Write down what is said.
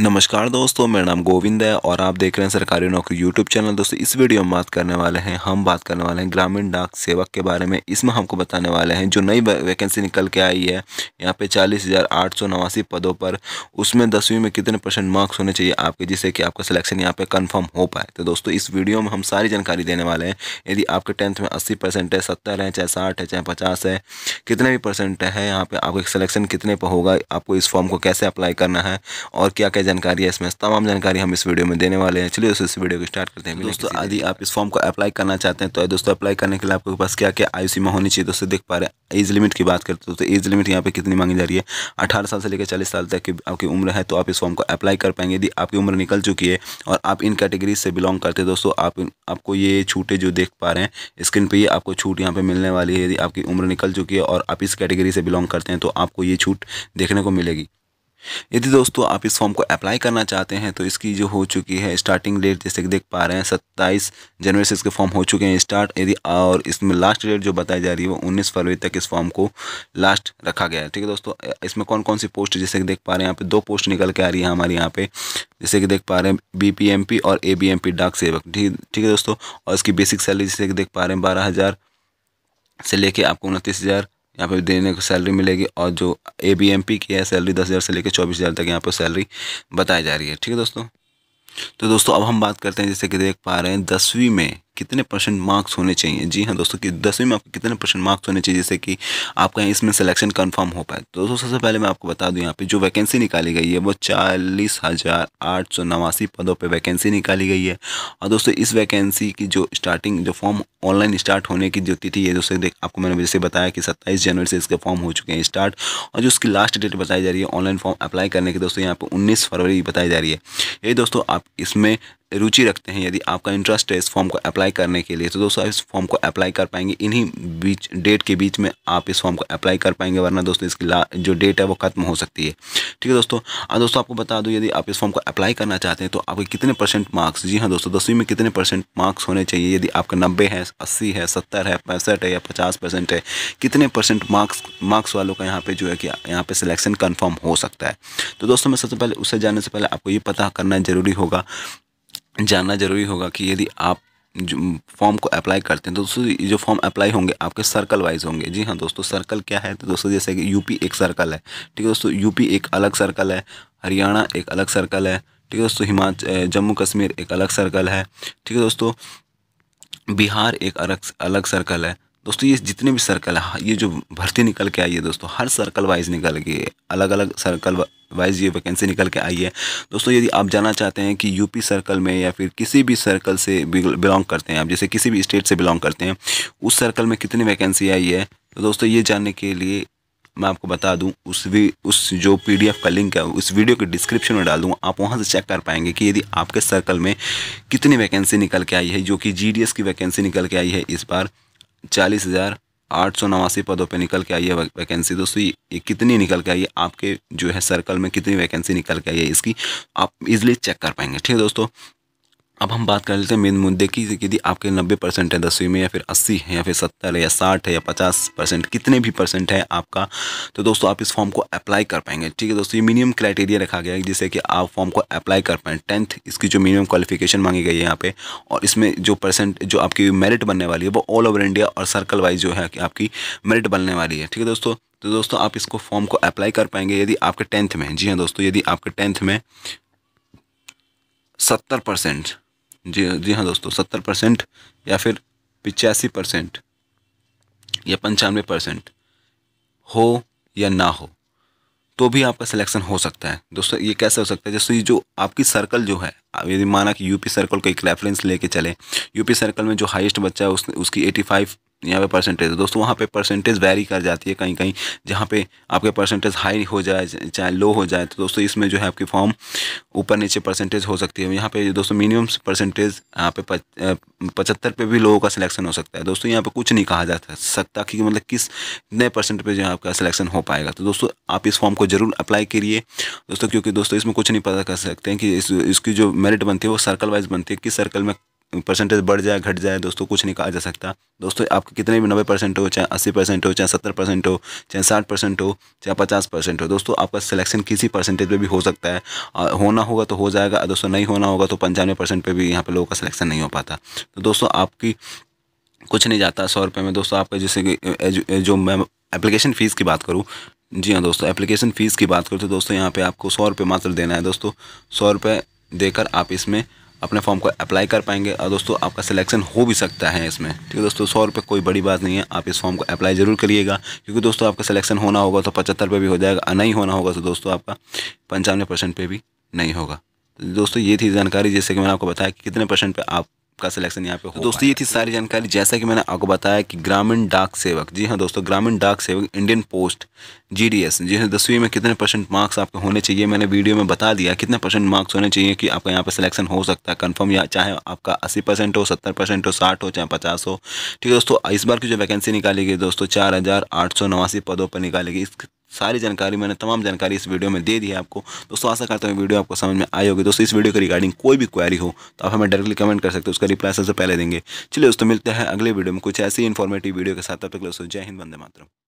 नमस्कार दोस्तों मेरा नाम गोविंद है और आप देख रहे हैं सरकारी नौकरी यूट्यूब चैनल दोस्तों इस वीडियो में बात करने वाले हैं हम बात करने वाले हैं ग्रामीण डाक सेवक के बारे में इसमें हमको बताने वाले हैं जो नई वैकेंसी निकल के आई है यहाँ पे चालीस हज़ार आठ सौ नवासी पदों पर उसमें दसवीं में कितने परसेंट मार्क्स होने चाहिए आपके जिससे कि आपका सिलेक्शन यहाँ पर कन्फर्म हो पाए तो दोस्तों इस वीडियो में हम सारी जानकारी देने वाले हैं यदि आपके टेंथ में अस्सी परसेंट है सत्तर है चाहे साठ है चाहे पचास है कितने भी परसेंट है यहाँ पर आपका सिलेक्शन कितने पर होगा आपको इस फॉर्म को कैसे अप्लाई करना है और क्या क्या जानकारी है इसमें तमाम जानकारी हम इस वीडियो में देने वाले हैं चलिए दोस्तों इस वीडियो को स्टार्ट करते हैं दोस्तों यदि आप इस फॉर्म को अप्लाई करना चाहते हैं तो दोस्तों अप्लाई करने के लिए आपके पास क्या क्या आयु सीमा होनी चाहिए दोस्तों देख पा रहे हैं एज लिमिट की बात करते तो दोस्तों एज लिमिट यहाँ पर कितनी मांगी जा रही है अठारह साल से लेकर चालीस साल तक की आपकी उम्र है तो आप इस फॉर्म को अप्लाई कर पाएंगे यदि आपकी उम्र निकल चुकी है और आप इन कैटेगरी से बिलोंग करते हैं दोस्तों आप आपको ये छूटें जो देख पा रहे हैं स्क्रीन पर ये आपको छूट यहाँ पर मिलने वाली है यदि आपकी उम्र निकल चुकी है और आप इस कैटेगरी से बिलोंग करते हैं तो आपको ये छूट देखने को मिलेगी यदि दोस्तों आप इस फॉर्म को अप्लाई करना चाहते हैं तो इसकी जो हो चुकी है स्टार्टिंग डेट जैसे कि देख पा रहे हैं सत्ताईस जनवरी से इसके फॉर्म हो चुके हैं स्टार्ट यदि और इसमें लास्ट डेट जो बताई जा रही है वो उन्नीस फरवरी तक इस फॉर्म को लास्ट रखा गया है ठीक है दोस्तों इसमें कौन कौन सी पोस्ट जैसे कि देख पा रहे हैं यहाँ पे दो पोस्ट निकल के आ रही है हमारे यहाँ पे जैसे कि देख पा रहे हैं बी और ए डाक सेवक ठीक ठीक है दोस्तों और इसकी बेसिक सैलरी जैसे कि देख पा रहे हैं बारह हज़ार से लेके आपको उनतीस हज़ार यहाँ पे देने को सैलरी मिलेगी और जो ए बी एम पी की है सैलरी दस हज़ार से लेकर चौबीस हज़ार तक यहाँ पर सैलरी बताई जा रही है ठीक है दोस्तों तो दोस्तों अब हम बात करते हैं जैसे कि देख पा रहे हैं दसवीं में कितने परसेंट मार्क्स होने चाहिए जी हाँ दोस्तों कि दसवीं में आपको कितने परसेंट मार्क्स होने चाहिए जैसे कि आपका इसमें सिलेक्शन कंफर्म हो पाए तो दोस्तों सबसे पहले मैं आपको बता दूं यहाँ पे जो वैकेंसी निकाली गई है वो चालीस हज़ार आठ सौ नवासी पदों पे वैकेंसी निकाली गई है और दोस्तों इस वैकेंसी की जो स्टार्टिंग जो फॉर्म ऑनलाइन स्टार्ट होने की जो तिथि है दोस्तों देख आपको मैंने जैसे बताया कि सत्ताईस जनवरी से इसके फॉर्म हो चुके हैं स्टार्ट और जो उसकी लास्ट डेट बताई जा रही है ऑनलाइन फॉर्म अप्लाई करने की दोस्तों यहाँ पर उन्नीस फरवरी बताई जा रही है यही दोस्तों आप इसमें रुचि रखते हैं यदि आपका इंटरेस्ट है इस फॉर्म को अप्लाई करने के लिए तो दोस्तों आप इस फॉर्म को अप्लाई कर पाएंगे इन्हीं बीच डेट के बीच में आप इस फॉर्म को अप्लाई कर पाएंगे वरना दोस्तों इसकी जो डेट है वो खत्म हो सकती है ठीक है दोस्तों और हाँ दोस्तों आपको बता दूँ यदि आप इस फॉर्म को अप्लाई करना चाहते हैं तो आपके कितने परसेंट मार्क्स जी हाँ दोस्तों दसवीं में कितने परसेंट मार्क्स होने चाहिए यदि आपका नब्बे है अस्सी है सत्तर है पैंसठ है या पचास परसेंट है कितने परसेंट मार्क्स मार्क्स वालों का यहाँ पर जो है कि यहाँ पर सिलेक्शन कन्फर्म हो सकता है तो दोस्तों मैं सबसे पहले उसे जानने से पहले आपको ये पता करना ज़रूरी होगा जानना ज़रूरी होगा कि यदि आप जो फॉर्म को अप्लाई करते हैं दोस्तों जो फॉर्म अप्लाई होंगे आपके सर्कल वाइज होंगे जी हाँ दोस्तों सर्कल क्या है तो दोस्तों जैसे कि यूपी एक सर्कल है ठीक है दोस्तों यूपी एक अलग सर्कल है हरियाणा एक अलग सर्कल है ठीक है दोस्तों हिमाचल जम्मू कश्मीर एक अलग सर्कल है ठीक है दोस्तों बिहार एक अलग अलग सर्कल है दोस्तों ये जितने भी सर्कल है ये जो भर्ती निकल के आई है दोस्तों हर सर्कल वाइज निकल के अलग अलग सर्कल वाइज ये वैकेंसी निकल के आई है दोस्तों यदि आप जानना चाहते हैं कि यूपी सर्कल में या फिर किसी भी सर्कल से बिलोंग करते हैं आप जैसे किसी भी स्टेट से बिलोंग करते हैं उस सर्कल में कितनी वैकेंसी आई है तो दोस्तों ये जानने के लिए मैं आपको बता दूं उस भी उस जो पीडीएफ का लिंक है उस वीडियो के डिस्क्रिप्शन में डाल दूँ आप वहां से चेक कर पाएंगे कि यदि आपके सर्कल में कितनी वैकेंसी निकल के आई है जो कि जीडीएस की वैकेंसी निकल के आई है इस बार चालीस हज़ार आठ सौ नवासी पदों पे निकल के आई है वैकेंसी दोस्तों ये कितनी निकल के आई है आपके जो है सर्कल में कितनी वैकेंसी निकल के आई है इसकी आप इजीली चेक कर पाएंगे ठीक है दोस्तों अब हम बात कर लेते हैं मेन मुद्दे की यदि आपके 90 परसेंट है दसवीं में या फिर 80 है या फिर 70 है या 60 है या 50 परसेंट कितने भी परसेंट है आपका तो दोस्तों आप इस फॉर्म को अप्लाई कर पाएंगे ठीक है दोस्तों ये मिनिमम क्राइटेरिया रखा गया है जिससे कि आप फॉर्म को अप्लाई कर पाएँ टेंथ इसकी जो मिनिमम क्वालिफिकेशन मांगी गई है यहाँ पर और इसमें जो परसेंट जो आपकी मेरिट बनने वाली है वो ऑल ओवर इंडिया और सर्कल वाइज जो है आपकी मेरिट बनने वाली है ठीक है दोस्तों तो दोस्तों आप इसको फॉर्म को अप्लाई कर पाएंगे यदि आपके टेंथ में जी हाँ दोस्तों यदि आपके टेंथ में सत्तर परसेंट जी हाँ, जी हाँ दोस्तों सत्तर परसेंट या फिर पिचासी परसेंट या पंचानवे परसेंट हो या ना हो तो भी आपका सिलेक्शन हो सकता है दोस्तों ये कैसे हो सकता है जैसे जो आपकी सर्कल जो है यदि माना कि यूपी सर्कल को एक रेफरेंस लेके चले यूपी सर्कल में जो हाईएस्ट बच्चा है उस, उसकी एटी फाइव यहाँ पे परसेंटेज है दोस्तों वहाँ पे परसेंटेज वैरी कर जाती है कहीं कहीं जहाँ पे आपके परसेंटेज हाई हो जाए चाहे लो हो जाए तो दोस्तों इसमें जो है आपकी फॉर्म ऊपर नीचे परसेंटेज हो सकती है यहाँ पे दोस्तों मिनिमम परसेंटेज यहाँ पे पचहत्तर पे भी लोगों का सिलेक्शन हो सकता है दोस्तों यहाँ पे कुछ नहीं कहा जा सकता कि मतलब किस कितने परसेंट पे जो है आपका सिलेक्शन हो पाएगा तो दोस्तों आप इस फॉर्म को ज़रूर अप्लाई करिए दोस्तों क्योंकि दोस्तों इसमें कुछ नहीं पता कर सकते हैं कि इस, इसकी जो मेरिट बनती है वो सर्कल वाइज बनती है किस सर्कल में परसेंटेज बढ़ जाए घट जाए दोस्तों कुछ नहीं कहा जा सकता दोस्तों आपके कितने भी नब्बे परसेंट हो चाहे अस्सी परसेंट हो चाहे सत्तर परसेंट हो चाहे साठ परसेंट हो चाहे पचास परसेंट हो दोस्तों आपका सिलेक्शन किसी परसेंटेज पे भी हो सकता है होना होगा तो हो जाएगा दोस्तों नहीं होना होगा तो पंचानवे परसेंट पर भी यहाँ पर लोगों का सिलेक्शन नहीं हो पाता तो दोस्तों आपकी कुछ नहीं जाता सौ रुपये में दोस्तों आपका जैसे कि जो मैं एप्लीकेशन फ़ीस की बात करूँ जी हाँ दोस्तों एप्लीकेशन फ़ीस की बात करूँ तो दोस्तों यहाँ पर आपको सौ रुपये मात्र देना है दोस्तों सौ रुपये देकर आप इसमें अपने फॉर्म को अप्लाई कर पाएंगे और दोस्तों आपका सिलेक्शन हो भी सकता है इसमें ठीक है दोस्तों सौ रुपये कोई बड़ी बात नहीं है आप इस फॉर्म को अप्लाई ज़रूर करिएगा क्योंकि दोस्तों आपका सिलेक्शन होना होगा तो पचहत्तर पे भी हो जाएगा नहीं होना होगा तो दोस्तों आपका पंचानवे परसेंट पे भी नहीं होगा तो दोस्तों ये थी जानकारी जैसे कि मैंने आपको बताया कि कितने परसेंट पर आप का सिलेक्शन यहाँ पे हो तो दोस्तों ये थी सारी जानकारी जैसा कि मैंने आपको बताया कि ग्रामीण डाक सेवक जी हाँ दोस्तों ग्रामीण डाक सेवक इंडियन पोस्ट जीडीएस जी हाँ दसवीं में कितने परसेंट मार्क्स आपके होने चाहिए मैंने वीडियो में बता दिया कितने परसेंट मार्क्स होने चाहिए कि आपका यहाँ पर सिलेक्शन हो सकता है कन्फर्म या चाहे आपका अस्सी परसेंट हो सत्तर परसेंट हो साठ हो चाहे पचास हो ठीक है दोस्तों इस बार की जो वैकेंसी निकाली गई दोस्तों चार हज़ार आठ सौ नवासी पदों पर निकाली गई सारी जानकारी मैंने तमाम जानकारी इस वीडियो में दे दी है आपको दोस्तों आशा करता हूँ वीडियो आपको समझ में आई होगी दोस्तों इस वीडियो के रिगार्डिंग कोई भी क्वारी हो तो आप हमें डायरेक्टली कमेंट कर सकते हो उसका रिप्लाई सबसे पहले देंगे चलिए दोस्तों मिलते हैं अगले वीडियो में कुछ ऐसी इन्फॉर्मेटिव वीडियो के साथ तब तक दोस्तों जय हिंद बंदे मातरम